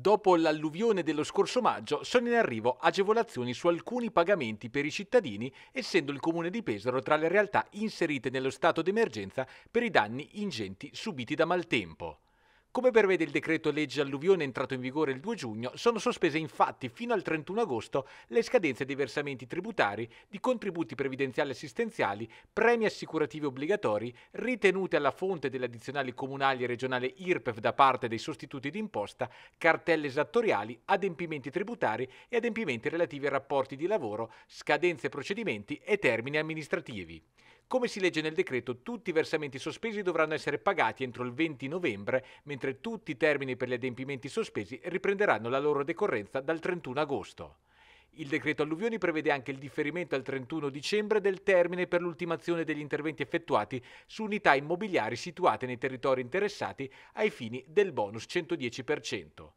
Dopo l'alluvione dello scorso maggio sono in arrivo agevolazioni su alcuni pagamenti per i cittadini, essendo il comune di Pesaro tra le realtà inserite nello stato d'emergenza per i danni ingenti subiti da maltempo. Come prevede il decreto legge alluvione entrato in vigore il 2 giugno, sono sospese infatti fino al 31 agosto le scadenze dei versamenti tributari di contributi previdenziali assistenziali, premi assicurativi obbligatori, ritenute alla fonte delle addizionali comunali e regionali IRPEF da parte dei sostituti d'imposta, cartelle esattoriali, adempimenti tributari e adempimenti relativi ai rapporti di lavoro, scadenze procedimenti e termini amministrativi. Come si legge nel decreto, tutti i versamenti sospesi dovranno essere pagati entro il 20 novembre, mentre tutti i termini per gli adempimenti sospesi riprenderanno la loro decorrenza dal 31 agosto. Il decreto alluvioni prevede anche il differimento al 31 dicembre del termine per l'ultimazione degli interventi effettuati su unità immobiliari situate nei territori interessati ai fini del bonus 110%.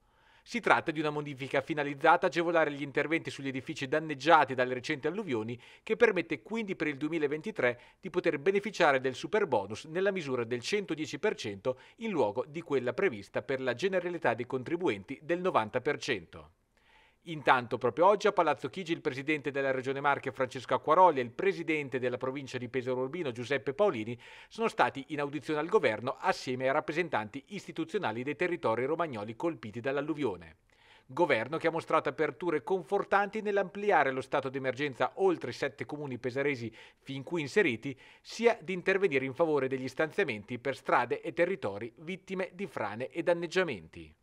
Si tratta di una modifica finalizzata a agevolare gli interventi sugli edifici danneggiati dalle recenti alluvioni che permette quindi per il 2023 di poter beneficiare del super bonus nella misura del 110% in luogo di quella prevista per la generalità dei contribuenti del 90%. Intanto proprio oggi a Palazzo Chigi il presidente della Regione Marche Francesco Acquaroli e il presidente della provincia di Pesaro Urbino Giuseppe Paolini sono stati in audizione al governo assieme ai rappresentanti istituzionali dei territori romagnoli colpiti dall'alluvione. Governo che ha mostrato aperture confortanti nell'ampliare lo stato d'emergenza oltre sette comuni pesaresi fin qui inseriti, sia di intervenire in favore degli stanziamenti per strade e territori vittime di frane e danneggiamenti.